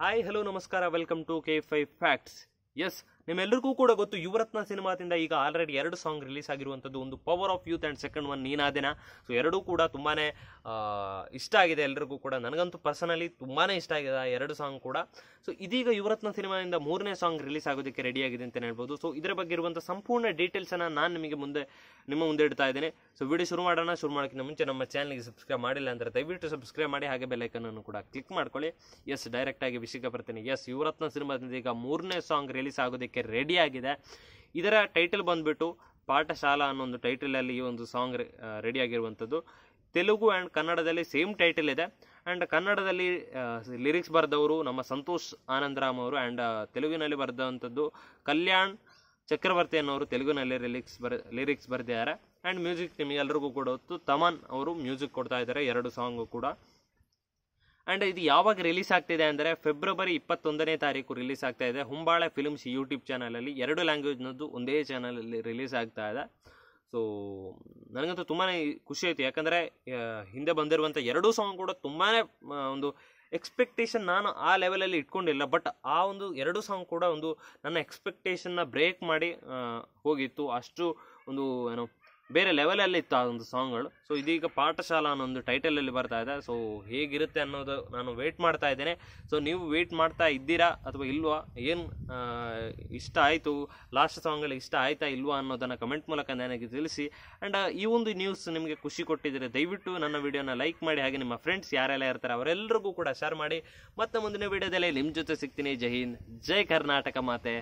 hi hello ನಮಸ್ಕಾರ welcome to K five facts yes ನಿಮ್ಮೆಲ್ಲರಿಗೂ ಕೂಡ ಗೊತ್ತು ಯುವರತ್ನ ಸಿನಿಮಾದಿಂದ ಈಗ ಆಲ್ರೆಡಿ ಎರಡು ಸಾಂಗ್ ರಿಲೀಸ್ ಆಗಿರುವಂಥದ್ದು ಒಂದು power of youth and second one ನೀನಾದಿನ ಸೊ ಎರಡೂ ಕೂಡ ತುಂಬಾ ಇಷ್ಟ ಆಗಿದೆ ಎಲ್ಲರಿಗೂ ಕೂಡ ನನಗಂತೂ ಪರ್ಸನಲಿ ತುಂಬಾ ಇಷ್ಟ ಆಗಿದೆ ಆ ಎರಡು ಸಾಂಗ್ ಕೂಡ ಸೊ ಇದೀಗ ಯುವರತ್ನ ಸಿನಿಮಾದಿಂದ ಮೂರನೇ ಸಾಂಗ್ ರಿಲೀಸ್ ಆಗೋದಕ್ಕೆ ರೆಡಿ ಆಗಿದೆ ಅಂತ ಹೇಳ್ಬೋದು ಸೊ ಇದರ ಬಗ್ಗೆ ಇರುವಂಥ ಸಂಪೂರ್ಣ ಡೀಟೇಲ್ಸನ್ನು ನಾನು ನಿಮಗೆ ಮುಂದೆ ನಿಮ್ಮ ಮುಂದೆ ಇಡ್ತಾ ಇದ್ದೀನಿ ಸೊ ವಿಡಿಯೋ ಶುರು ಮಾಡೋಣ ಶುರು ಮಾಡೋಕ್ಕಿಂತ ಮುಂಚೆ ನಮ್ಮ ಚಾನಲ್ಗೆ ಸಬ್ಸ್ಕ್ರೈಬ್ ಮಾಡಿಲ್ಲ ಅಂದರೆ ದಯವಿಟ್ಟು ಸಬ್ಸ್ಕ್ರೈಬ್ ಮಾಡಿ ಹಾಗೆ ಬೆಲೈಕನ್ನು ಕೂಡ ಕ್ಲಿಕ್ ಮಾಡ್ಕೊಳ್ಳಿ ಎಸ್ ಡೈರೆಕ್ಟಾಗಿ ವಿಷಯಕ್ಕೆ ಬರ್ತೀನಿ ಎಸ್ ಯುವರತ್ನ ಸಿನಿಮಾದಿಂದ ಈಗ ಮೂರನೇ ಸಾಂಗ್ ರಿಲೀಸ್ ಆಗೋದಕ್ಕೆ ರೆಡಿ ರೆಡಿಯಾಗಿದೆ ಇದರ ಟೈಟಲ್ ಬಂದುಬಿಟ್ಟು ಪಾಠಶಾಲಾ ಅನ್ನೋ ಒಂದು ಟೈಟಲಲ್ಲಿ ಈ ಒಂದು ಸಾಂಗ್ ರೆಡಿಯಾಗಿರುವಂಥದ್ದು ತೆಲುಗು ಆ್ಯಂಡ್ ಕನ್ನಡದಲ್ಲಿ ಸೇಮ್ ಟೈಟಲ್ ಇದೆ ಆ್ಯಂಡ್ ಕನ್ನಡದಲ್ಲಿ ಲಿರಿಕ್ಸ್ ಬರೆದವರು ನಮ್ಮ ಸಂತೋಷ್ ಆನಂದರಾಮ್ ಅವರು ಆ್ಯಂಡ್ ತೆಲುಗಿನಲ್ಲಿ ಬರೆದಂಥದ್ದು ಕಲ್ಯಾಣ್ ಚಕ್ರವರ್ತಿ ಅನ್ನೋರು ತೆಲುಗಿನಲ್ಲಿ ಲಿರಿಕ್ಸ್ ಬರ ಲಿರಿಕ್ಸ್ ಬರೆದಿದ್ದಾರೆ ಆ್ಯಂಡ್ ಮ್ಯೂಸಿಕ್ ನಿಮಗೆಲ್ಲರಿಗೂ ಎಲ್ಲರಿಗೂ ಕೂಡ ಹೊತ್ತು ತಮನ್ ಅವರು ಮ್ಯೂಸಿಕ್ ಕೊಡ್ತಾ ಇದ್ದಾರೆ ಎರಡು ಸಾಂಗು ಕೂಡ ಅಂಡ್ ಇದು ಯಾವಾಗ ರಿಲೀಸ್ ಆಗ್ತಿದೆ ಅಂದರೆ ಫೆಬ್ರವರಿ ಇಪ್ಪತ್ತೊಂದನೇ ತಾರೀಕು ರಿಲೀಸ್ ಆಗ್ತಾ ಇದೆ ಹುಂಬಾಳೆ ಫಿಲ್ಮ್ಸ್ ಯೂಟ್ಯೂಬ್ ಚಾನಲಲ್ಲಿ ಎರಡು ಲ್ಯಾಂಗ್ವೇಜ್ನದ್ದು ಒಂದೇ ಚಾನಲಲ್ಲಿ ರಿಲೀಸ್ ಆಗ್ತಾ ಇದೆ ಸೊ ನನಗಂತೂ ತುಂಬಾ ಖುಷಿ ಆಯಿತು ಯಾಕಂದರೆ ಹಿಂದೆ ಬಂದಿರುವಂಥ ಎರಡೂ ಸಾಂಗ್ ಕೂಡ ತುಂಬಾ ಒಂದು ಎಕ್ಸ್ಪೆಕ್ಟೇಷನ್ ನಾನು ಆ ಲೆವೆಲಲ್ಲಿ ಇಟ್ಕೊಂಡಿಲ್ಲ ಬಟ್ ಆ ಒಂದು ಎರಡು ಸಾಂಗ್ ಕೂಡ ಒಂದು ನನ್ನ ಎಕ್ಸ್ಪೆಕ್ಟೇಷನ್ನ ಬ್ರೇಕ್ ಮಾಡಿ ಹೋಗಿತ್ತು ಅಷ್ಟು ಒಂದು ಏನೋ ಬೇರೆ ಲೆವೆಲಲ್ಲಿತ್ತು ಆ ಒಂದು ಸಾಂಗ್ಗಳು ಸೊ ಇದೀಗ ಪಾಠಶಾಲಾ ಟೈಟಲ್ ಟೈಟಲಲ್ಲಿ ಬರ್ತಾ ಇದೆ ಸೊ ಹೇಗಿರುತ್ತೆ ಅನ್ನೋದು ನಾನು ವೇಟ್ ಮಾಡ್ತಾ ಇದ್ದೇನೆ ಸೊ ನೀವು ವೇಟ್ ಮಾಡ್ತಾ ಇದ್ದೀರಾ ಅಥವಾ ಇಲ್ವಾ ಏನು ಇಷ್ಟ ಆಯಿತು ಲಾಸ್ಟ್ ಸಾಂಗಲ್ಲಿ ಇಷ್ಟ ಆಯಿತಾ ಇಲ್ವಾ ಅನ್ನೋದನ್ನು ಕಮೆಂಟ್ ಮೂಲಕ ನನಗೆ ತಿಳಿಸಿ ಆ್ಯಂಡ್ ಈ ಒಂದು ನ್ಯೂಸ್ ನಿಮಗೆ ಖುಷಿ ಕೊಟ್ಟಿದ್ದರೆ ದಯವಿಟ್ಟು ನನ್ನ ವಿಡಿಯೋನ ಲೈಕ್ ಮಾಡಿ ಹಾಗೆ ನಿಮ್ಮ ಫ್ರೆಂಡ್ಸ್ ಯಾರೆಲ್ಲ ಇರ್ತಾರೆ ಅವರೆಲ್ಲರಿಗೂ ಕೂಡ ಶೇರ್ ಮಾಡಿ ಮತ್ತೆ ಮುಂದಿನ ವಿಡಿಯೋದಲ್ಲಿ ನಿಮ್ಮ ಜೊತೆ ಸಿಗ್ತೀನಿ ಜೈ ಹಿಂದ್ ಜೈ ಕರ್ನಾಟಕ ಮಾತೆ